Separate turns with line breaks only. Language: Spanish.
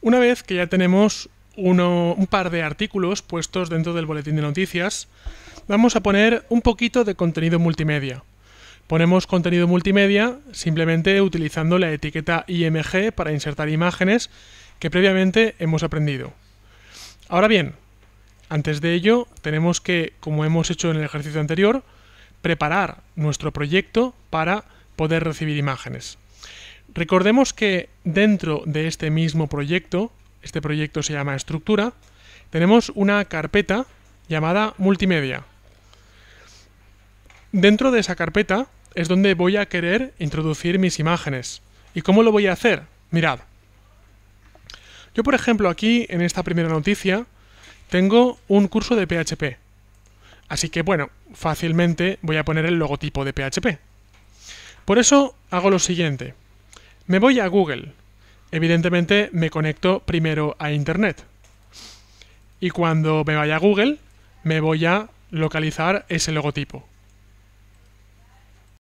Una vez que ya tenemos un par de artículos puestos dentro del boletín de noticias, vamos a poner un poquito de contenido multimedia. Ponemos contenido multimedia simplemente utilizando la etiqueta IMG para insertar imágenes que previamente hemos aprendido. Ahora bien, antes de ello tenemos que, como hemos hecho en el ejercicio anterior, preparar nuestro proyecto para poder recibir imágenes. Recordemos que dentro de este mismo proyecto, este proyecto se llama estructura, tenemos una carpeta llamada multimedia. Dentro de esa carpeta es donde voy a querer introducir mis imágenes. ¿Y cómo lo voy a hacer? Mirad. Yo, por ejemplo, aquí en esta primera noticia tengo un curso de PHP. Así que, bueno, fácilmente voy a poner el logotipo de PHP. Por eso hago lo siguiente. Me voy a Google. Evidentemente me conecto primero a Internet. Y cuando me vaya a Google, me voy a localizar ese logotipo.